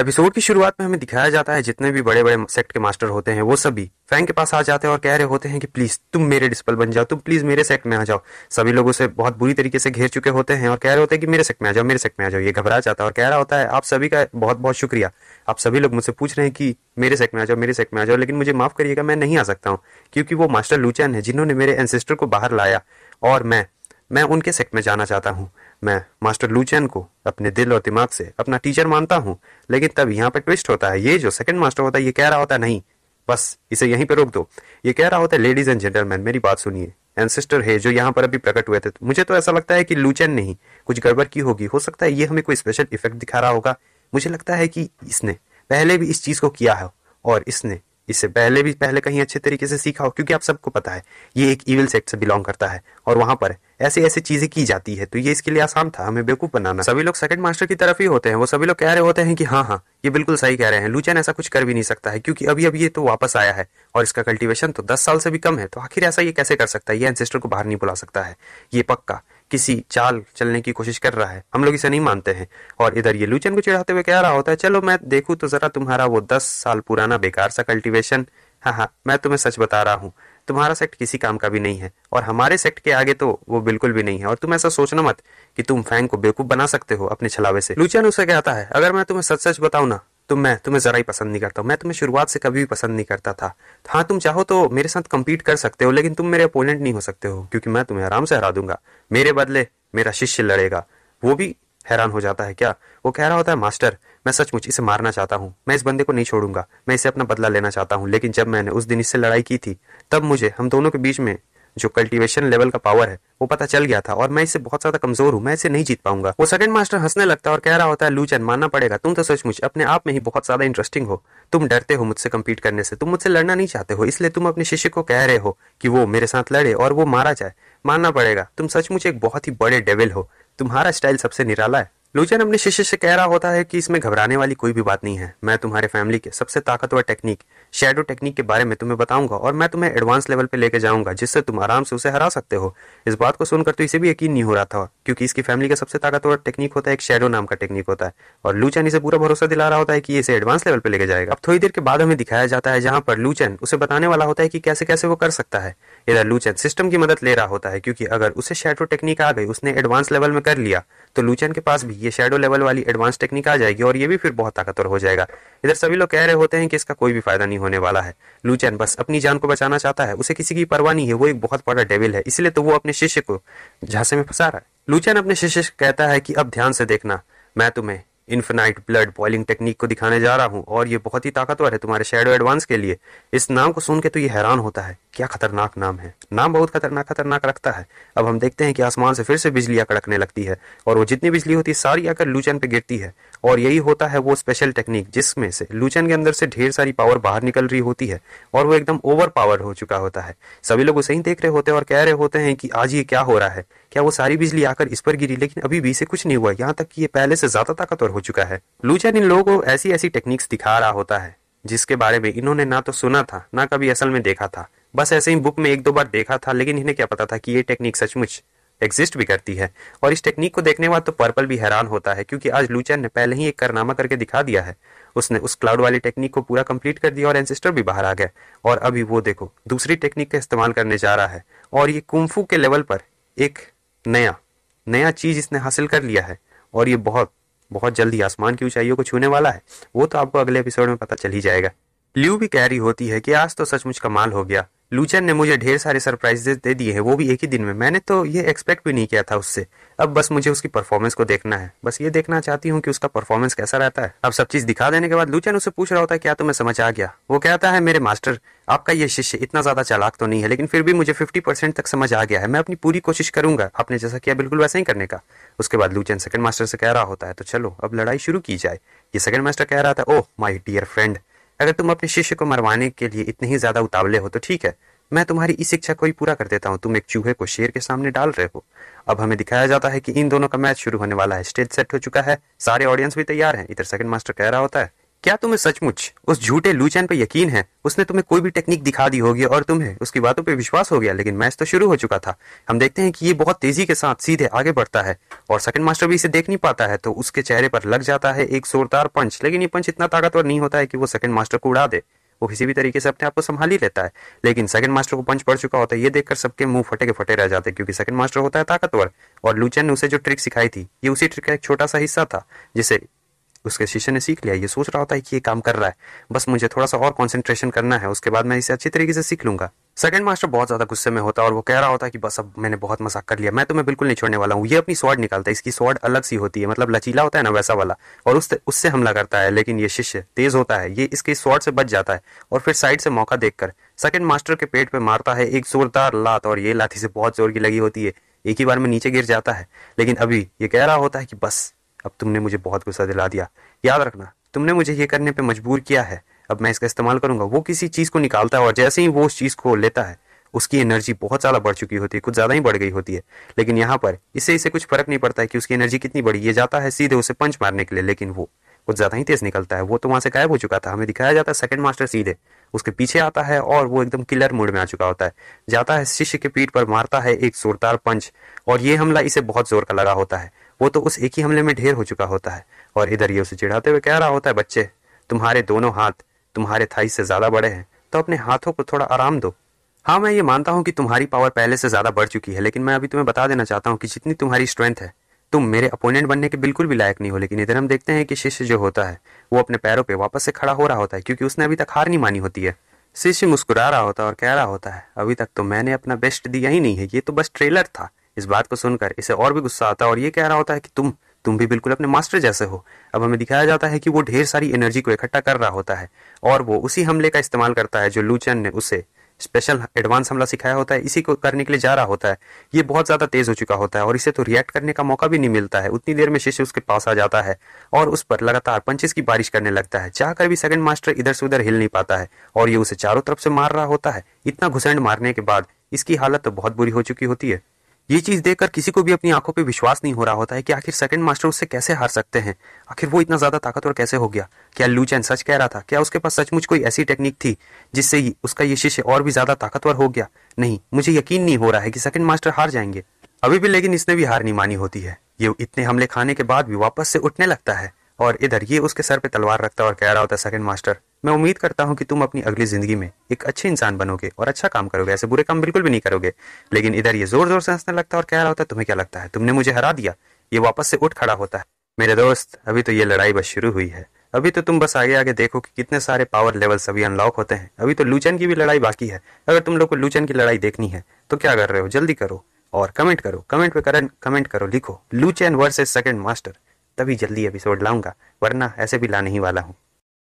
episode की शुरुआत में हमें दिखाया जाता है जितने भी बड़े बड़े सेक्ट के मास्टर होते हैं वो सभी फैंग के पास आ जाते हैं और कह रहे होते हैं कि प्लीज तुम मेरे डिस्पल बन जाओ तुम प्लीज मेरे सेक्ट में आ जाओ सभी लोग उसे बहुत बुरी तरीके से घेर चुके होते हैं और कह रहे होते हैं कि मेरे सेक्ट में आ जाओ मेरे सेक्ट में आ जाओ ये घबरा जाता है और कह रहा होता है आप सभी का बहुत बहुत शुक्रिया आप सभी लोग मुझसे पूछ रहे हैं कि मेरे सेक्ट में आ जाओ मेरे सेक्ट में आ जाओ लेकिन मुझे माफ करिएगा मैं नहीं आ सकता हूँ क्योंकि वो मास्टर लूचैन है जिन्होंने मेरे एनसेस्टर को बाहर लाया और मैं मैं उनके सेक्ट में जाना चाहता हूँ मैं मास्टर लूचैन को अपने दिल और दिमाग से अपना टीचर मानता हूँ लेकिन तब यहाँ पे ट्विस्ट होता है ये जो सेकंड मास्टर होता है ये कह रहा होता है नहीं बस इसे यहीं पे रोक दो ये कह रहा होता है लेडीज एंड जेंटलमैन मेरी बात सुनिए एंसेस्टर है जो यहाँ पर अभी प्रकट हुए थे मुझे तो ऐसा लगता है कि लूचैन नहीं कुछ गड़बड़ की होगी हो सकता है ये हमें कोई स्पेशल इफेक्ट दिखा रहा होगा मुझे लगता है कि इसने पहले भी इस चीज को किया है और इसने इससे पहले भी पहले कहीं अच्छे तरीके से सीखा हो क्योंकि आप सबको पता है ये एक इविल सेक्ट से बिलोंग करता है और वहां पर ऐसी ऐसी चीजें की जाती है तो ये इसके लिए आसान था हमें बेवकूफ बनाना सभी लोग सेकंड मास्टर की तरफ ही होते हैं वो सभी लोग कह रहे होते हैं कि हाँ हाँ ये बिल्कुल सही कह रहे हैं लूचन ऐसा कुछ कर भी नहीं सकता है क्योंकि अभी अभी ये तो वापस आया है और इसका कल्टिवेशन तो दस साल से भी कम है तो आखिर ऐसा ये कैसे कर सकता है ये एनसेस्टर को बाहर नहीं बुला सकता है ये पक्का किसी चाल चलने की कोशिश कर रहा है हम लोग इसे नहीं मानते हैं और इधर ये लूचन को चिढ़ाते हुए कह रहा होता है चलो मैं देखू तो जरा तुम्हारा वो दस साल पुराना बेकार सा कल्टिवेशन हाँ हाँ मैं तुम्हें सच बता रहा हूँ तुम्हारा सेक्ट किसी काम का भी नहीं है और हमारे सेक्ट के आगे तो वो बिल्कुल भी नहीं है और तुम ऐसा सोचना मत कि तुम फैंग को बेवकूफ बना सकते हो अपने छलावे से लुचियन उसे कहता है अगर मैं तुम्हें सच सच बताऊ ना तो मैं तुम्हें जरा ही पसंद नहीं करता मैं तुम्हें शुरुआत से कभी भी पसंद नहीं करता था हाँ तुम चाहो तो मेरे साथ कम्पीट कर सकते हो लेकिन तुम मेरे अपोनेंट नहीं हो सकते हो क्योंकि मैं तुम्हें आराम से हरा दूंगा मेरे बदले मेरा शिष्य लड़ेगा वो भी हैरान हो जाता है क्या वो कह रहा होता है मास्टर मैं सचमुच इसे मारना चाहता हूँ मैं इस बंदे को नहीं छोड़ूंगा मैं इसे अपना बदला लेना चाहता हूँ लेकिन जब मैंने उस दिन इससे लड़ाई की थी तब मुझे हम दोनों के बीच में जो कल्टीवेशन लेवल का पावर है वो पता चल गया था और मैं इससे बहुत ज्यादा कमजोर हूँ मैं इसे नहीं जीत पाऊंगा वो सेकंड मास्टर हंसने लगता है और कह रहा होता है लूचन मानना पड़ेगा तुम तो सचमुच अपने आप में ही बहुत ज्यादा इंटरेस्टिंग हो तुम डरते हो मुझसे कम्पीट करने से तुम मुझसे लड़ना नहीं चाहते हो इसलिए तुम अपने शिष्य को कह रहे हो कि वो मेरे साथ लड़े और वो मारा जाए मानना पड़ेगा तुम सचमुच एक बहुत ही बड़े डेविल हो तुम्हारा स्टाइल सबसे निराला है लूचन अपने शिष्य से कह रहा होता है कि इसमें घबराने वाली कोई भी बात नहीं है मैं तुम्हारे फैमिली के सबसे ताकतवर टेक्निक शेडो टेक्निक के बारे में तुम्हें बताऊंगा और मैं तुम्हें एडवांस लेवल पे लेके जाऊंगा जिससे तुम आराम से उसे हरा सकते हो इस बात को सुनकर तो इसे भी यकीन नहीं हो रहा था क्योंकि इसकी फैमिली का सबसे ताकतवर टेक्निक होता है एक शेडो नाम का टेक्निक होता है और लूचन इसे पूरा भरोसा दिला रहा होता है कि इसे एडवांस लेवल पर लेके जाएगा अब थोड़ी देर के बाद हमें दिखाया जाता है जहां पर लूचन उसे बताने वाला होता है कि कैसे कैसे वो कर सकता है इधर लूचन सिस्टम की मदद ले रहा होता है क्योंकि अगर उसे शेडो टेक्निक आ गई उसने एडवांस लेवल में कर लिया तो लूचन के पास भी ये शेडो लेवल वाली एडवांस टेक्निक आ जाएगी और ये भी फिर बहुत ताकतवर हो जाएगा इधर सभी लोग कह रहे होते हैं कि इसका कोई भी फायदा नहीं होने वाला है लूचैन बस अपनी जान को बचाना चाहता है उसे किसी की परवाह नहीं है वो एक बहुत बड़ा डेविल है इसलिए तो वो अपने शिष्य को झांसे में फंसा रहा है लूचैन अपने शिष्य से कहता है कि अब ध्यान से देखना मैं तुम्हें इन्फिनाइट ब्लड बॉइलिंग टेक्निक को दिखाने जा रहा हूँ और ये बहुत ही ताकतवर है तुम्हारे शेडो एडवांस के लिए इस नाम को सुन के तो ये हैरान होता है क्या खतरनाक नाम है नाम बहुत खतरनाक खतरनाक रखता है अब हम देखते हैं कि आसमान से फिर से बिजली कड़कने लगती है और वो जितनी बिजली होती है सारी आकर लूचन पे गिरती है और यही होता है वो स्पेशल टेक्निक जिसमें से लूचन के अंदर से ढेर सारी पावर बाहर निकल रही होती है और वो एकदम ओवर पावर हो चुका होता है सभी लोग उसे ही देख रहे होते हैं और कह रहे होते हैं कि आज ये क्या हो रहा है क्या वो सारी बिजली आकर इस पर गिरी लेकिन अभी भी इसे कुछ नहीं हुआ यहाँ तक कि ये पहले से ज्यादा ताकतवर हो चुका है लूचन इन लोगों को ऐसी ऐसी टेक्निक्स दिखा रहा होता है जिसके बारे में इन्होंने ना तो सुना था ना कभी असल में देखा था बस ऐसे ही बुक में एक दो बार देखा था लेकिन इन्हें क्या पता था कि ये टेक्निक सचमुच एग्जिस्ट भी करती है और इस टेक्निक को देखने के बाद तो पर्पल भी हैरान होता है क्योंकि आज लूचर ने पहले ही एक करनामा करके दिखा दिया है उसने उस क्लाउड वाली टेक्निक को पूरा कंप्लीट कर दिया और एंसेस्टर भी बाहर आ गया और अभी वो देखो दूसरी टेक्निक का इस्तेमाल करने जा रहा है और ये कुम्फू के लेवल पर एक नया नया चीज इसने हासिल कर लिया है और ये बहुत बहुत जल्दी आसमान की ऊंचाइयों को छूने वाला है वो तो आपको अगले एपिसोड में पता चल ही जाएगा ल्यू भी कह रही होती है कि आज तो सचमुच कमाल हो गया लूचन ने मुझे ढेर सारे सरप्राइजेस दे दिए हैं वो भी एक ही दिन में मैंने तो ये एक्सपेक्ट भी नहीं किया था उससे अब बस मुझे उसकी परफॉर्मेंस को देखना है बस ये देखना चाहती हूँ कि उसका परफॉर्मेंस कैसा रहता है अब सब चीज दिखा देने के बाद लूचन उसे पूछ रहा होता है क्या तुम्हें समझ आ गया वो कहता है मेरे मास्टर आपका ये शिष्य इतना ज्यादा चालाक तो नहीं है लेकिन फिर भी मुझे फिफ्टी परसेंट तक समझ आ गया है मैं अपनी पूरी कोशिश करूंगा आपने जैसा किया बिल्कुल वैसा ही करने का उसके बाद लूचन सेकंड मास्टर से कह रहा होता है तो चलो अब लड़ाई शुरू की जाए ये सेकंड मास्टर कह रहा था ओह माई डियर फ्रेंड अगर तुम अपने शिष्य को मरवाने के लिए इतने ही ज्यादा उतावले हो तो ठीक है मैं तुम्हारी इस इच्छा को ही पूरा कर देता हूँ तुम एक चूहे को शेर के सामने डाल रहे हो अब हमें दिखाया जाता है कि इन दोनों का मैच शुरू होने वाला है स्टेज सेट हो चुका है सारे ऑडियंस भी तैयार हैं इधर सेकंड मास्टर कह रहा होता है क्या तुम्हें सचमुच उस झूठे लूचैन पर यकीन है उसने तुम्हें कोई भी टेक्निक दिखा दी होगी और तुम्हें उसकी बातों पर विश्वास हो गया लेकिन मैच तो शुरू हो चुका था हम देखते हैं कि ये बहुत तेजी के साथ सीधे आगे बढ़ता है और सेकंड मास्टर भी इसे देख नहीं पाता है तो उसके चेहरे पर लग जाता है एक जोरदार पंच लेकिन ये पंच इतना ताकतवर नहीं होता है कि वो सेकंड मास्टर को उड़ा दे वो किसी भी तरीके से अपने आप को संभाल ही लेता है लेकिन सेकंड मास्टर को पंच पड़ चुका होता है ये देखकर सबके मुंह फटे के फटे रह जाते हैं क्योंकि सेकंड मास्टर होता है ताकतवर और लूचन ने उसे जो ट्रिक सिखाई थी ये उसी ट्रिक का एक छोटा सा हिस्सा था जिसे उसके शिष्य ने सीख लिया ये सोच रहा होता है कि ये काम कर रहा है बस मुझे थोड़ा सा और कॉन्सेंट्रेशन करना है उसके बाद मैं इसे अच्छी तरीके से सीख लूंगा सेकंड मास्टर बहुत ज्यादा गुस्से में होता है और वो कह रहा होता है कि बस अब मैंने बहुत मजाक कर लिया मैं तुम्हें बिल्कुल नहीं छोड़ने वाला हूँ ये अपनी स्वाड निकालता है इसकी स्वाड अलग सी होती है मतलब लचीला होता है ना वैसा वाला और उससे उससे हमला करता है लेकिन ये शिष्य तेज होता है ये इसके स्वाड से बच जाता है और फिर साइड से मौका देखकर सेकंड मास्टर के पेट पे मारता है एक जोरदार लात और ये लाठी से बहुत जोर की लगी होती है एक ही बार में नीचे गिर जाता है लेकिन अभी ये कह रहा होता है कि बस अब तुमने मुझे बहुत गुस्सा दिला दिया याद रखना तुमने मुझे ये करने पर मजबूर किया है अब मैं इसका इस्तेमाल करूंगा वो किसी चीज़ को निकालता है और जैसे ही वो उस चीज़ को लेता है उसकी एनर्जी बहुत ज़्यादा बढ़ चुकी होती है कुछ ज़्यादा ही बढ़ गई होती है लेकिन यहाँ पर इससे इसे कुछ फर्क नहीं पड़ता है कि उसकी एनर्जी कितनी बढ़ी ये जाता है सीधे उसे पंच मारने के लिए लेकिन वो कुछ ज़्यादा ही तेज़ निकलता है वो तो वहां से गायब हो चुका था हमें दिखाया जाता है सेकंड मास्टर सीधे उसके पीछे आता है और वो एकदम किलर मूड में आ चुका होता है जाता है शिष्य के पीठ पर मारता है एक जोरदार पंच और ये हमला इसे बहुत जोर का लगा होता है वो तो उस एक ही हमले में ढेर हो चुका होता है और इधर ये उसे चिढ़ाते हुए कह रहा होता है बच्चे तुम्हारे दोनों हाथ तुम्हारे थाई से ज़्यादा बड़े हैं तो अपने हाथों को थोड़ा आराम दो हाँ मैं ये मानता हूँ कि तुम्हारी पावर पहले से ज़्यादा बढ़ चुकी है लेकिन मैं अभी तुम्हें बता देना चाहता हूँ कि जितनी तुम्हारी स्ट्रेंथ है तुम मेरे अपोनेंट बनने के बिल्कुल भी लायक नहीं हो लेकिन इधर हम देखते हैं कि शिष्य जो होता है वो अपने पैरों पर वापस से खड़ा हो रहा होता है क्योंकि उसने अभी तक हार नहीं मानी होती है शिष्य मुस्कुरा रहा होता है और कह रहा होता है अभी तक तो मैंने अपना बेस्ट दिया ही नहीं है ये तो बस ट्रेलर था इस बात को सुनकर इसे और भी गुस्सा आता है और ये कह रहा होता है कि तुम तुम भी बिल्कुल अपने मास्टर जैसे हो अब हमें दिखाया जाता है कि वो ढेर सारी एनर्जी को इकट्ठा कर रहा होता है और वो उसी हमले का इस्तेमाल करता है जो लूचन ने उसे स्पेशल एडवांस हमला सिखाया होता है इसी को करने के लिए जा रहा होता है ये बहुत ज़्यादा तेज हो चुका होता है और इसे तो रिएक्ट करने का मौका भी नहीं मिलता है उतनी देर में शिष्य उसके पास आ जाता है और उस पर लगातार पंचेस की बारिश करने लगता है चाहकर भी सेकंड मास्टर इधर से उधर हिल नहीं पाता है और ये उसे चारों तरफ से मार रहा होता है इतना घुसैंड मारने के बाद इसकी हालत तो बहुत बुरी हो चुकी होती है ये चीज देखकर किसी को भी अपनी आंखों पे विश्वास नहीं हो रहा होता है कि आखिर सेकंड मास्टर उससे कैसे हार सकते हैं आखिर वो इतना ज्यादा ताकतवर कैसे हो गया क्या लू चैन सच कह रहा था क्या उसके पास सचमुच कोई ऐसी टेक्निक थी जिससे उसका ये शिष्य और भी ज्यादा ताकतवर हो गया नहीं मुझे यकीन नहीं हो रहा है कि सेकंड मास्टर हार जाएंगे अभी भी लेकिन इसने भी हार नहीं मानी होती है ये इतने हमले खाने के बाद भी वापस से उठने लगता है और इधर ये उसके सर पे तलवार रखता और कह रहा होता है सेकंड मास्टर मैं उम्मीद करता हूँ कि तुम अपनी अगली जिंदगी में एक अच्छे इंसान बनोगे और अच्छा काम करोगे ऐसे बुरे काम बिल्कुल भी नहीं करोगे लेकिन इधर ये जोर जोर से हंसने लगता है और कह रहा होता है तुम्हें क्या लगता है तुमने मुझे हरा दिया ये वापस से उठ खड़ा होता है मेरे दोस्त अभी तो ये लड़ाई बस शुरू हुई है अभी तो तुम बस आगे आगे देखो कि कितने सारे पावर लेवल्स अभी अनलॉक होते हैं अभी तो लूचन की भी लड़ाई बाकी है अगर तुम लोग को लूचन की लड़ाई देखनी है तो क्या कर रहे हो जल्दी करो और कमेंट करो कमेंट पे करें कमेंट करो लिखो लूचन वर्सेज सेकेंड मास्टर तभी जल्दी एपिसोड लाऊंगा वरना ऐसे भी ला नहीं वाला हूँ